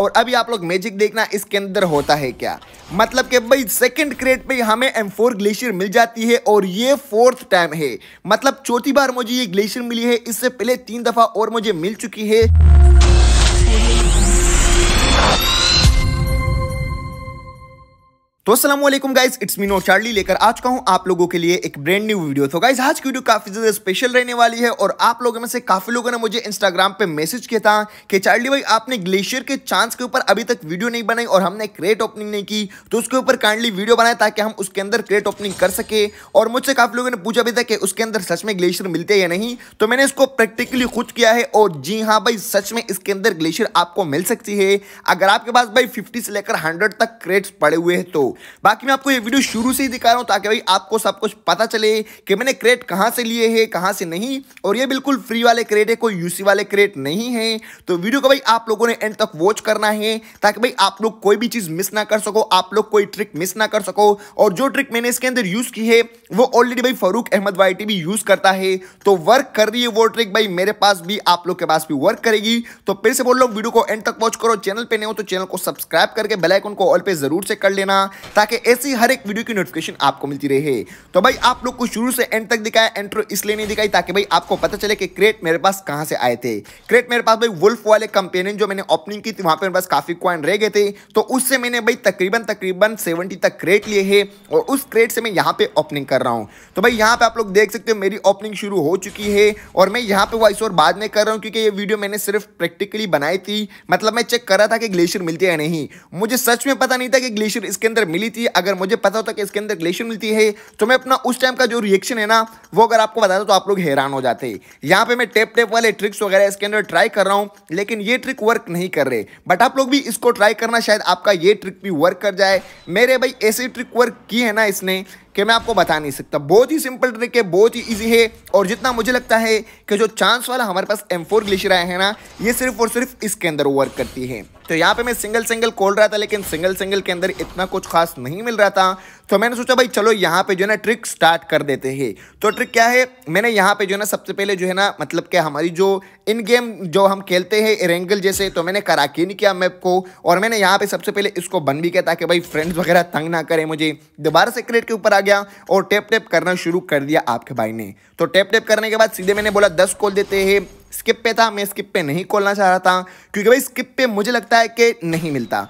और अभी आप लोग मैजिक देखना इसके अंदर होता है क्या मतलब कि भाई सेकंड क्रेट पे हमें एम फोर ग्लेशियर मिल जाती है और ये फोर्थ टाइम है मतलब चौथी बार मुझे ये ग्लेशियर मिली है इससे पहले तीन दफ़ा और मुझे मिल चुकी है तो असलम गाइज इट्स मीनो चार्ली लेकर आज का हूँ आप लोगों के लिए एक ब्रांड न्यू वीडियो तो गाइज आज की वीडियो काफी ज्यादा स्पेशल रहने वाली है और आप लोगों में से काफी लोगों ने मुझे इंस्टाग्राम पे मैसेज किया था कि चार्ली भाई आपने ग्लेशियर के चांस के ऊपर अभी तक वीडियो नहीं बनाई और हमने क्रेट ओपनिंग नहीं की तो उसके ऊपर काइंडली वीडियो बनाए ताकि हम उसके अंदर क्रेट ओपनिंग कर सके और मुझसे काफी लोगों ने पूछा भी था कि उसके अंदर सच में ग्लेशियर मिलते हैं या नहीं तो मैंने इसको प्रैक्टिकली खुद किया है और जी हाँ भाई सच में इसके अंदर ग्लेशियर आपको मिल सकती है अगर आपके पास भाई फिफ्टी से लेकर हंड्रेड तक क्रेट्स पड़े हुए हैं तो बाकी मैं आपको ये वीडियो शुरू से ही दिखा रहा हूँ ताकि भाई आपको सब कुछ पता चले कि मैंने क्रेट कहाँ से लिए है कहाँ से नहीं और ये बिल्कुल फ्री वाले क्रेट है कोई यूसी वाले क्रेट नहीं है तो वीडियो को भाई आप लोगों ने एंड तक वॉच करना है ताकि भाई आप लोग कोई भी चीज़ मिस ना कर सको आप लोग कोई ट्रिक मिस ना कर सको और जो ट्रिक मैंने इसके अंदर यूज़ की है वो ऑलरेडी भाई फारूक अहमद वाई भी यूज़ करता है तो वर्क कर रही है वो ट्रिक भाई मेरे पास भी आप लोग के पास भी वर्क करेगी तो फिर से बोल रहा वीडियो को एंड तक वॉच करो चैनल पे नहीं हो तो चैनल को सब्सक्राइब करके बेलाइकन को ऑल पे ज़रूर से कर लेना ताकि ऐसी हर एक वीडियो की नोटिफिकेशन आपको मिलती रहे तो भाई आप लोग को शुरू से एंड तक दिखाया एंट्रो तो इसलिए नहीं दिखाई ताकि भाई आपको पता चले कि क्रेट मेरे पास कहाँ से आए थे क्रेट मेरे पास भाई वुल्फ वाले कंपेनियन जो मैंने ओपनिंग की थी वहाँ पर मेरे पास काफ़ी क्वाइन रह गए थे तो उससे मैंने भाई तकरीबन तकरीबन सेवेंटी तक क्रेट लिए है और उस क्रेट से मैं यहाँ पे ओपनिंग कर रहा हूँ तो भाई यहाँ पे आप लोग देख सकते हो मेरी ओपनिंग शुरू हो चुकी है और मैं यहाँ पे वॉइस और बाद में कर रहा हूँ क्योंकि ये वीडियो मैंने सिर्फ प्रैक्टिकली बनाई थी मतलब मैं चेक कर रहा था कि ग्लेशियर मिलते या नहीं मुझे सच में पता नहीं था कि ग्लेशियर इसके अंदर मिली थी अगर मुझे पता होता कि इसके अंदर ग्लेशियर मिलती है तो मैं अपना उस टाइम का जो रिएक्शन है ना वो अगर आपको बताता तो आप लोग हैरान हो जाते यहाँ पे मैं टेप टेप वाले ट्रिक्स वगैरह इसके अंदर ट्राई कर रहा हूँ लेकिन ये ट्रिक वर्क नहीं कर रहे बट आप लोग भी इसको ट्राई करना शायद आपका ये ट्रिक भी वर्क कर जाए मेरे भाई ऐसी ट्रिक वर्क की है ना इसने कि मैं आपको बता नहीं सकता बहुत ही सिंपल ट्रिक है बहुत ही ईजी है और जितना मुझे लगता है कि जो चांस वाला हमारे पास एम फोर ग्लेशियर आया है ना ये सिर्फ और सिर्फ इसके अंदर वर्क करती है तो यहाँ पे मैं सिंगल सिंगल खोल रहा था लेकिन सिंगल सिंगल के अंदर इतना कुछ खास नहीं मिल रहा था तो मैंने सोचा भाई चलो यहाँ पे जो है ना ट्रिक स्टार्ट कर देते हैं तो ट्रिक क्या है मैंने यहाँ पे जो है ना सबसे पहले जो है ना मतलब क्या हमारी जो इन गेम जो हम खेलते हैं एरेंगल जैसे तो मैंने कराकिन नहीं किया मैप को और मैंने यहाँ पे सबसे पहले इसको बन भी किया ताकि भाई फ्रेंड्स वगैरह तंग ना करें मुझे दोबारा से क्रेट के ऊपर आ गया और टैप टैप करना शुरू कर दिया आपके भाई ने तो टैप टैप करने के बाद सीधे मैंने बोला दस कॉल देते हैं स्किप पे था मैं स्किप पे नहीं खोलना चाह रहा था क्योंकि भाई स्किप पे मुझे लगता है कि नहीं मिलता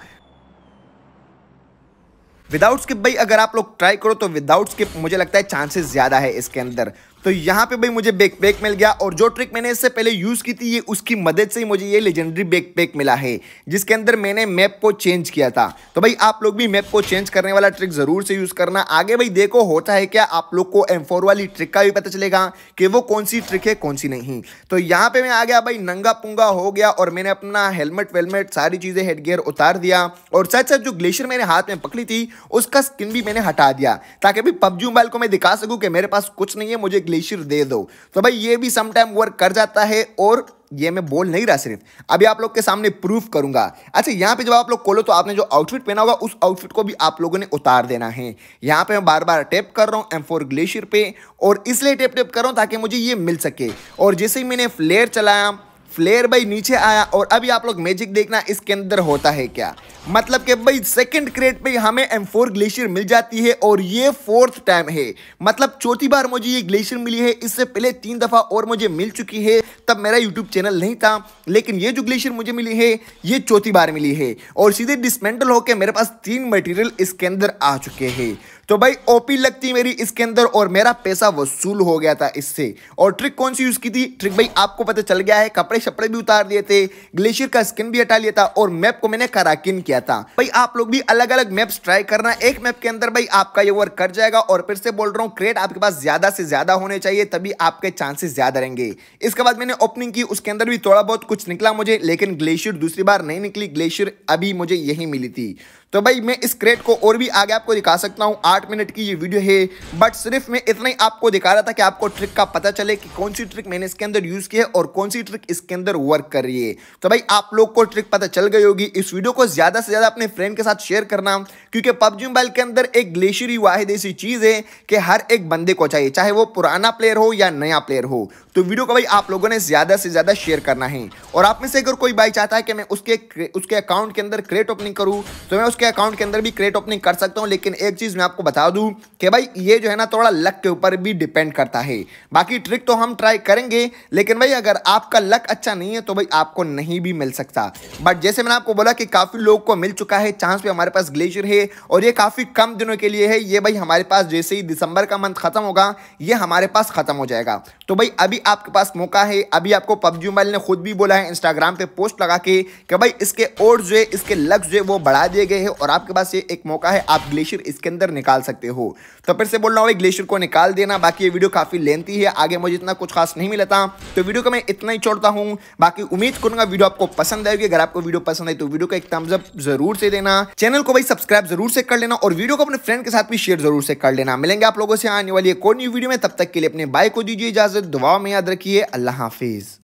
विदाउट स्किप भाई अगर आप लोग ट्राई करो तो विदाउट स्किप मुझे लगता है चांसेस ज़्यादा है इसके अंदर तो यहाँ पे भाई मुझे बेक पैक मिल गया और जो ट्रिक मैंने इससे पहले यूज़ की थी ये उसकी मदद से ही मुझे ये लेजेंडरी बैक मिला है जिसके अंदर मैंने मैप को चेंज किया था तो भाई आप लोग भी मैप को चेंज करने वाला ट्रिक ज़रूर से यूज़ करना आगे भाई देखो होता है क्या आप लोग को एम वाली ट्रिक का भी पता चलेगा कि वो कौन सी ट्रिक है कौन सी नहीं तो यहाँ पर मैं आ गया भाई नंगा पुंगा हो गया और मैंने अपना हेलमेट वेलमेट सारी चीज़ें हेडगेयर उतार दिया और साथ साथ जो ग्लेशियर मैंने हाथ में पकड़ी थी उसका स्किन भी मैंने हटा दिया ताकि भाई पबजी मोबाइल को मैं दिखा सकूँ कि मेरे पास कुछ नहीं है मुझे ग्लेशियर दे दो तो भाई ये भी समटाइम वर्क कर जाता है और ये मैं बोल नहीं रहा सिर्फ अभी आप लोग के सामने प्रूफ करूंगा अच्छा यहाँ पे जब आप लोग खोलो तो आपने जो आउटफिट पहना होगा उस आउटफिट को भी आप लोगों ने उतार देना है यहाँ पे मैं बार बार टैप कर रहा हूँ एम फोर ग्लेशियर पे और इसलिए टैप टैप कर रहा हूँ ताकि मुझे ये मिल सके और जैसे ही मैंने फ्लेयर चलाया फ्लेयर भाई नीचे आया और अभी आप लोग मैजिक देखना इसके अंदर होता है क्या मतलब कि भाई सेकंड क्रेट पे हमें एम फोर ग्लेशियर मिल जाती है और ये फोर्थ टाइम है मतलब चौथी बार मुझे ये ग्लेशियर मिली है इससे पहले तीन दफ़ा और मुझे मिल चुकी है तब मेरा यूट्यूब चैनल नहीं था लेकिन ये जो ग्लेशियर मुझे मिली है ये चौथी बार मिली है और सीधे डिसमेंटल होकर मेरे पास तीन मटेरियल इसके अंदर आ चुके हैं तो भाई ओपी लगती मेरी इसके अंदर और मेरा पैसा वसूल हो गया था इससे और ट्रिक कौन सी यूज़ की थी ट्रिक भाई आपको पता चल गया है कपड़े शपड़े भी उतार दिए थे ग्लेशियर का स्किन भी हटा लिया था और मैप को मैंने कराकिन किया था भाई आप लोग भी अलग अलग मैप्स ट्राई करना एक मैप के अंदर भाई आपका ये वर्क कर जाएगा और फिर से बोल रहा हूँ क्रेड आपके पास ज्यादा से ज्यादा होने चाहिए तभी आपके चांसेस ज्यादा रहेंगे इसके बाद मैंने ओपनिंग की उसके अंदर भी थोड़ा बहुत कुछ निकला मुझे लेकिन ग्लेशियर दूसरी बार नहीं निकली ग्लेशियर अभी मुझे यही मिली थी तो भाई मैं इस क्रेड को और भी आगे आपको दिखा सकता हूँ आठ आठ मिनट की ये वीडियो है बट सिर्फ मैं इतना ही आपको दिखा रहा था कि आपको ट्रिक का पता चले कि कौन सी ट्रिक मैंने इसके अंदर यूज़ की है और कौन सी ट्रिक इसके अंदर वर्क कर रही है तो भाई आप लोग को ट्रिक पता चल गई होगी इस वीडियो को ज़्यादा से ज़्यादा अपने फ्रेंड के साथ शेयर करना क्योंकि पबजी मोबाइल के अंदर एक ग्लेशियरी वाहिद ऐसी चीज़ है कि हर एक बंदे को चाहिए चाहे वो पुराना प्लेयर हो या नया प्लेयर हो तो वीडियो को भाई आप लोगों ने ज़्यादा से ज़्यादा शेयर करना है और आप में से अगर कोई भाई चाहता है कि मैं उसके उसके अकाउंट के अंदर क्रेट ओपनिंग करूँ तो मैं उसके अकाउंट के अंदर भी क्रेट ओपनिंग कर सकता हूँ लेकिन एक चीज़ मैं आपको बता दूँ कि भाई ये जो है ना थोड़ा लक के ऊपर भी डिपेंड करता है बाकी ट्रिक तो हम ट्राई करेंगे लेकिन भाई अगर आपका लक अच्छा नहीं है तो भाई आपको नहीं भी मिल सकता बट जैसे मैंने आपको बोला कि काफ़ी लोग को मिल चुका है चांस भी हमारे पास ग्लेशियर है और ये काफ़ी कम दिनों के लिए है ये भाई हमारे पास जैसे ही दिसंबर का मंथ ख़त्म होगा ये हमारे पास ख़त्म हो जाएगा तो भाई अभी अभी आपके पास मौका है अभी आपको पबजी मोबाइल ने खुद भी बोला है इंस्टाग्राम पे पोस्ट लगा के कि भाई इसके और जो है इसके लक्ष्य जो है वो बढ़ा दिए गए हैं और आपके पास ये एक मौका है आप ग्लेशियर इसके अंदर निकाल सकते हो तो फिर से बोल रहा हूँ भाई ग्लेशियर को निकाल देना बाकी ये वीडियो काफ़ी लेंथी है आगे मुझे इतना कुछ खास नहीं मिलता तो वीडियो को मैं इतना ही छोड़ता हूँ बाकी उम्मीद करूंगा वीडियो आपको पसंद आएगी अगर आपको वीडियो पसंद आई तो वीडियो को एक थम्सअप जरूर से देना चैनल को भाई सब्सक्राइब जरूर से कर लेना और वीडियो को अपने फ्रेंड के साथ भी शेयर जरूर से कर लेना मिलेंगे आप लोगों से आने वाली एक और न्यू वीडियो में तब तक के लिए अपने बाइक को दीजिए इजाजत दुआ में याद रखिए अल्लाह हाफिज़